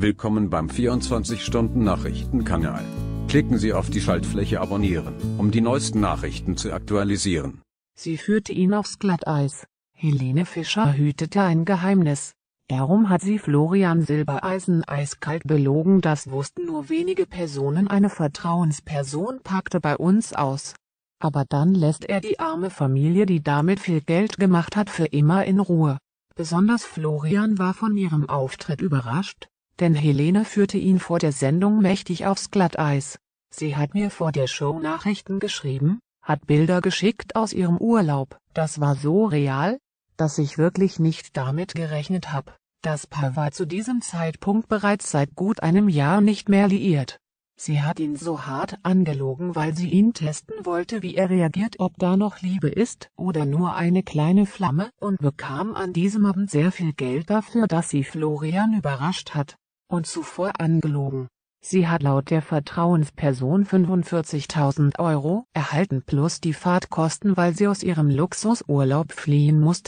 Willkommen beim 24-Stunden-Nachrichtenkanal. Klicken Sie auf die Schaltfläche Abonnieren, um die neuesten Nachrichten zu aktualisieren. Sie führte ihn aufs Glatteis. Helene Fischer hütete ein Geheimnis. Darum hat sie Florian Silbereisen eiskalt belogen, das wussten nur wenige Personen. Eine Vertrauensperson packte bei uns aus. Aber dann lässt er die arme Familie, die damit viel Geld gemacht hat, für immer in Ruhe. Besonders Florian war von ihrem Auftritt überrascht, denn Helene führte ihn vor der Sendung mächtig aufs Glatteis. Sie hat mir vor der Show Nachrichten geschrieben, hat Bilder geschickt aus ihrem Urlaub. Das war so real, dass ich wirklich nicht damit gerechnet habe. Das Paar war zu diesem Zeitpunkt bereits seit gut einem Jahr nicht mehr liiert. Sie hat ihn so hart angelogen, weil sie ihn testen wollte, wie er reagiert, ob da noch Liebe ist oder nur eine kleine Flamme, und bekam an diesem Abend sehr viel Geld dafür, dass sie Florian überrascht hat und zuvor angelogen. Sie hat laut der Vertrauensperson 45.000 Euro erhalten plus die Fahrtkosten weil sie aus ihrem Luxusurlaub fliehen musste